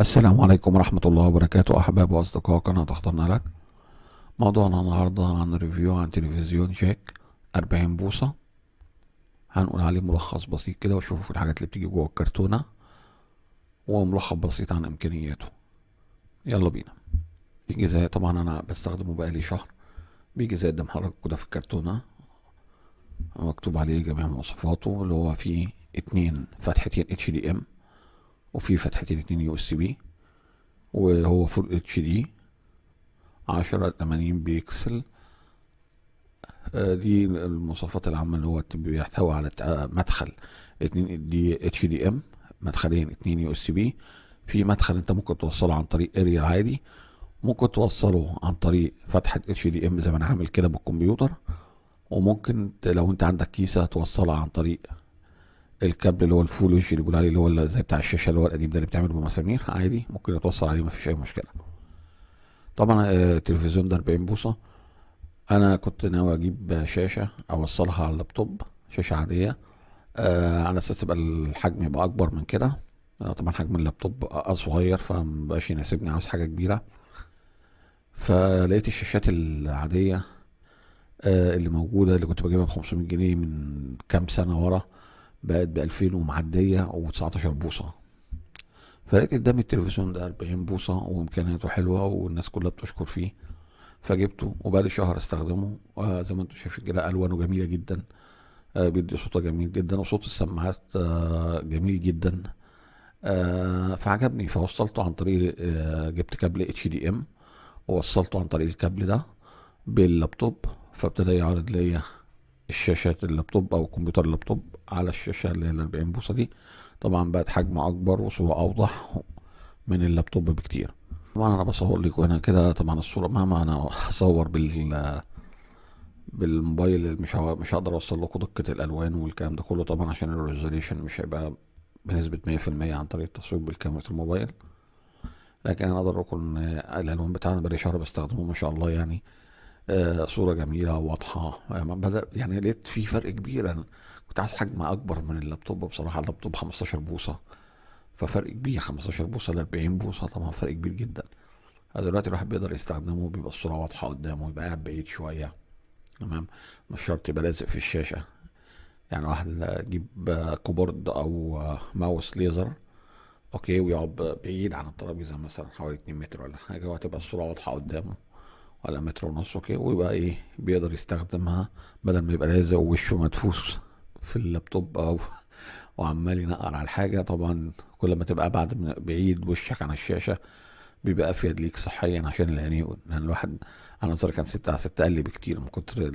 السلام عليكم ورحمة الله وبركاته أحباب وأصدقاء قناة اخترنا لك موضوعنا النهاردة عن ريفيو عن تلفزيون جاك 40 بوصة هنقول عليه ملخص بسيط كده وشوفوا في الحاجات اللي بتيجي جوه الكرتونة وملخص بسيط عن إمكانياته يلا بينا الجزاء طبعا أنا بستخدمه بقالي شهر بيجي زي قدام حضرتك كده في الكرتونة مكتوب عليه جميع مواصفاته اللي هو فيه اتنين فتحتين اتش دي ام وفيه فتحتين اتنين يو اس بي وهو فول اتش دي عشرة تمانين بيكسل آه، دي المواصفات العامة اللي هو بيحتوي على مدخل اتنين دي اتش دي ام مدخلين اتنين يو اس بي في مدخل انت ممكن توصله عن طريق اريا عادي ممكن توصله عن طريق فتحة اتش دي ام زي ما انا عامل كده بالكمبيوتر وممكن لو انت عندك كيسة توصلها عن طريق الكابل اللي هو الفول اللي بيقول عليه اللي هو زي بتاع الشاشة اللي هو القديم ده اللي بتعمل بمسامير عادي ممكن يتوصل عليه مفيش أي مشكلة طبعا آه، التلفزيون ده 40 بوصة أنا كنت ناوي أجيب شاشة أوصلها على اللابتوب شاشة عادية آه على أساس يبقى الحجم يبقى أكبر من كده آه، طبعا حجم اللابتوب صغير فمبقاش يناسبني عاوز حاجة كبيرة فلقيت الشاشات العادية آه، اللي موجودة اللي كنت بجيبها ب 500 جنيه من كام سنة ورا بقت ب 2000 ومعدية و19 بوصة فلقيت قدامي التلفزيون ده 40 بوصة وإمكانياته حلوة والناس كلها بتشكر فيه فجبته وبقالي شهر استخدمه آه زي ما انتم شايفين كده ألوانه جميلة جدا آه بيدي صوته جميل جدا وصوت السماعات آه جميل جدا آه، فعجبني فوصلته عن طريق آه، جبت كابل اتش دي ام ووصلته عن طريق الكابل ده باللابتوب فابتدى يعرض ليا الشاشات اللابتوب او كمبيوتر اللابتوب على الشاشة اللي هي 40 بوصة دي طبعا بقت حجم اكبر وصورة اوضح من اللابتوب بكتير طبعا انا بصور لكم هنا كده طبعا الصورة مهما انا هصور بال بالموبايل مش مش هقدر اوصل لكم دقة الالوان والكلام ده كله طبعا عشان الريزوليشن مش هيبقى بنسبة 100% عن طريق التصوير بالكاميرا الموبايل لكن انا اقدر اقول ان الالوان بتاعنا بقالي شهر بستخدمه ما شاء الله يعني آه، صوره جميله واضحه آه، بدا يعني لقيت في فرق كبير انا كنت عايز حجم اكبر من اللابتوب بصراحه اللابتوب 15 بوصه ففرق كبير 15 بوصه ل 40 بوصه طبعا فرق كبير جدا آه، دلوقتي الواحد بيقدر يستخدمه بيبقى الصوره واضحه قدامه يبقى قاعد بعيد شويه تمام مش شرط يبقى لازق في الشاشه يعني واحد يجيب كوبورد او ماوس ليزر اوكي ويقعد بعيد عن الترابيزه مثلا حوالي 2 متر ولا حاجه وهتبقى الصوره واضحه قدامه ولا متر ونص اوكي ويبقى ايه بيقدر يستخدمها بدل ما يبقى لازق ووشه مدفوس في اللابتوب او وعمال ينقر على الحاجه طبعا كل ما تبقى بعد من بعيد وشك عن الشاشه بيبقى افيد ليك صحيا عشان العينين لان الواحد انا نظري كان ستة على ستة اقل بكتير من كتر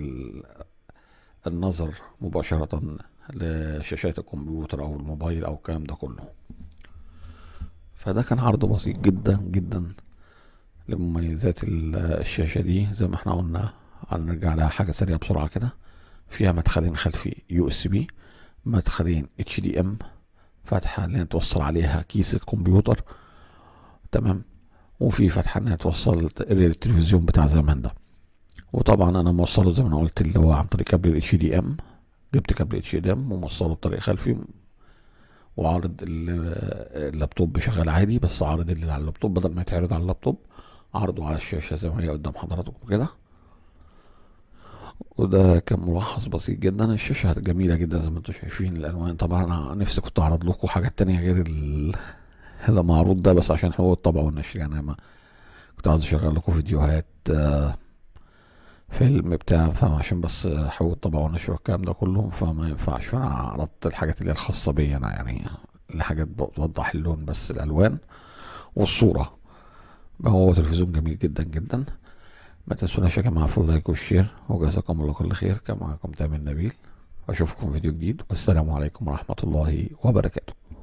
النظر مباشره لشاشات الكمبيوتر او الموبايل او الكلام ده كله فده كان عرض بسيط جدا جدا لمميزات الشاشة دي زي ما احنا قلنا هنرجع لها حاجة سريعة بسرعة كده فيها مدخلين خلفي يو اس بي مدخلين اتش دي ام فتحة اللي توصل عليها كيسة كمبيوتر تمام وفي فتحة انها توصل التلفزيون بتاع زمان ده وطبعا انا موصله زي ما انا قلت اللي هو عن طريق كابل اتش دي ام جبت كابل اتش دي ام وموصله بطريق خلفي وعارض اللابتوب شغال عادي بس عارض اللي على اللابتوب بدل ما يتعرض على اللابتوب عرضه على الشاشة زي ما هي قدام حضراتكم كده وده كان ملخص بسيط جدا الشاشة جميلة جدا زي ما انتم شايفين الألوان طبعا أنا نفسي كنت أعرض لكم حاجات تانية غير المعروض ده بس عشان هو الطبع والنشر يعني ما كنت عايز أشغل لكم فيديوهات آه فيلم بتاع عشان بس حقوق طبع ونشر والكلام ده كله فما ينفعش فانا عرضت الحاجات اللي الخاصه بيا انا يعني الحاجات بتوضح اللون بس الالوان والصوره هو تلفزيون جميل جدا جدا ما تنسوناش يا جماعه في اللايك والشير وجزاكم الله كل خير كان معاكم تامر نبيل واشوفكم في فيديو جديد والسلام عليكم ورحمه الله وبركاته